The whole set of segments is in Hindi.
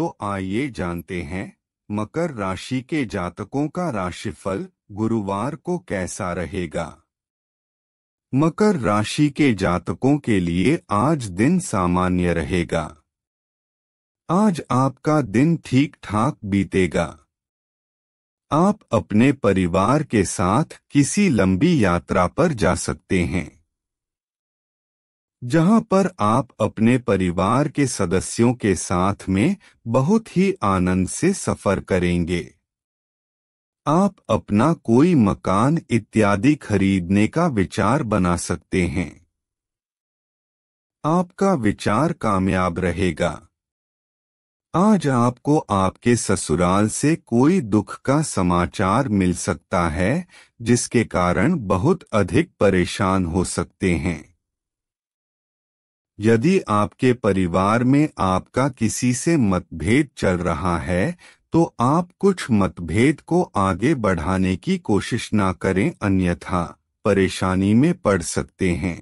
तो आइए जानते हैं मकर राशि के जातकों का राशिफल गुरुवार को कैसा रहेगा मकर राशि के जातकों के लिए आज दिन सामान्य रहेगा आज आपका दिन ठीक ठाक बीतेगा आप अपने परिवार के साथ किसी लंबी यात्रा पर जा सकते हैं जहां पर आप अपने परिवार के सदस्यों के साथ में बहुत ही आनंद से सफर करेंगे आप अपना कोई मकान इत्यादि खरीदने का विचार बना सकते हैं आपका विचार कामयाब रहेगा आज आपको आपके ससुराल से कोई दुख का समाचार मिल सकता है जिसके कारण बहुत अधिक परेशान हो सकते हैं यदि आपके परिवार में आपका किसी से मतभेद चल रहा है तो आप कुछ मतभेद को आगे बढ़ाने की कोशिश ना करें अन्यथा परेशानी में पड़ सकते हैं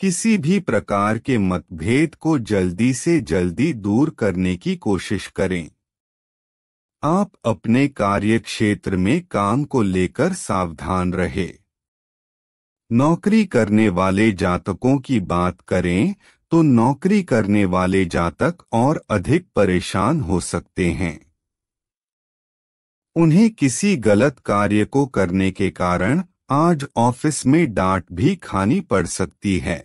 किसी भी प्रकार के मतभेद को जल्दी से जल्दी दूर करने की कोशिश करें आप अपने कार्यक्षेत्र में काम को लेकर सावधान रहें। नौकरी करने वाले जातकों की बात करें तो नौकरी करने वाले जातक और अधिक परेशान हो सकते हैं उन्हें किसी गलत कार्य को करने के कारण आज ऑफिस में डांट भी खानी पड़ सकती है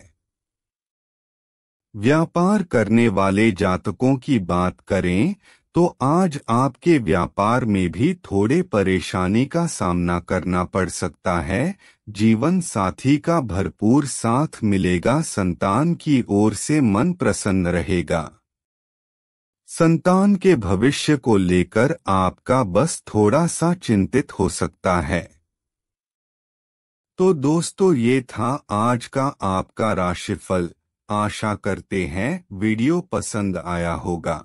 व्यापार करने वाले जातकों की बात करें तो आज आपके व्यापार में भी थोड़े परेशानी का सामना करना पड़ सकता है जीवन साथी का भरपूर साथ मिलेगा संतान की ओर से मन प्रसन्न रहेगा संतान के भविष्य को लेकर आपका बस थोड़ा सा चिंतित हो सकता है तो दोस्तों ये था आज का आपका राशिफल आशा करते हैं वीडियो पसंद आया होगा